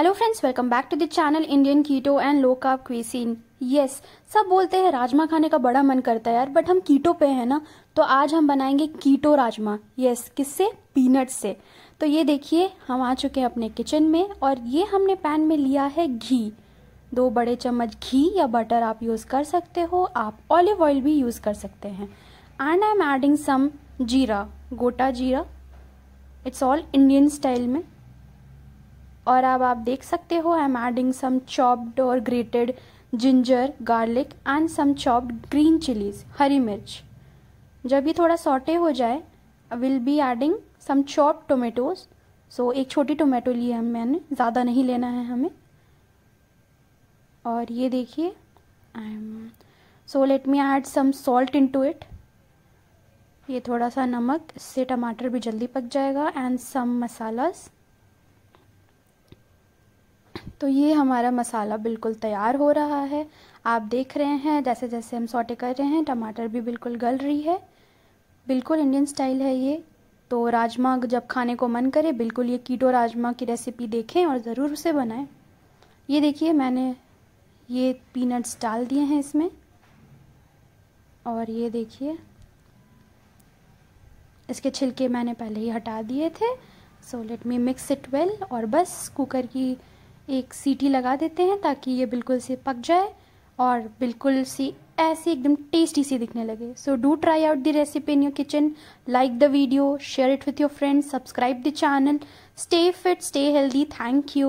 hello friends welcome back to the channel Indian keto and low carb cuisine yes सब बोलते हैं राजमा खाने का बड़ा मन करता है यार बट हम कीटो पे हैं ना तो आज हम बनाएंगे कीटो राजमा यस yes, किससे पीनट से तो ये देखिए हम आ चुके हैं अपने किचन में और ये हमने पैन में लिया है घी दो बड़े चम्मच घी या बटर आप यूज़ कर सकते हो आप ऑलिव ऑयल भी यूज़ कर सकते हैं and I am adding some jeera गोटा जीरा इट्स ऑल इंडियन स्टाइल में और अब आप देख सकते हो I am adding some chopped और grated ginger garlic and some chopped green chillies हरी मिर्च जब ये थोड़ा सॉटे हो जाए will be adding some chopped tomatoes so एक छोटी टोमेटो ली है मैंने ज़्यादा नहीं लेना है हमें और ये देखिए I am so let me add some salt into it ये थोड़ा सा नमक इससे टमाटर भी जल्दी पक जाएगा एंड सम मसालाज़ तो ये हमारा मसाला बिल्कुल तैयार हो रहा है आप देख रहे हैं जैसे जैसे हम सोटे कर रहे हैं टमाटर भी बिल्कुल गल रही है बिल्कुल इंडियन स्टाइल है ये तो राजमा जब खाने को मन करे बिल्कुल ये कीटो राजमा की रेसिपी देखें और ज़रूर उसे बनाएं ये देखिए मैंने ये पीनट्स डाल दिए हैं इसमें और ये देखिए इसके छिलके मैंने पहले ही हटा दिए थे so let me mix it well और बस कुकर की एक सीटी लगा देते हैं ताकि ये बिल्कुल से पक जाए और बिल्कुल सी ऐसे एकदम टेस्टी सी दिखने लगे so do try out the recipe in your kitchen like the video share it with your friends subscribe the channel stay fit stay healthy thank you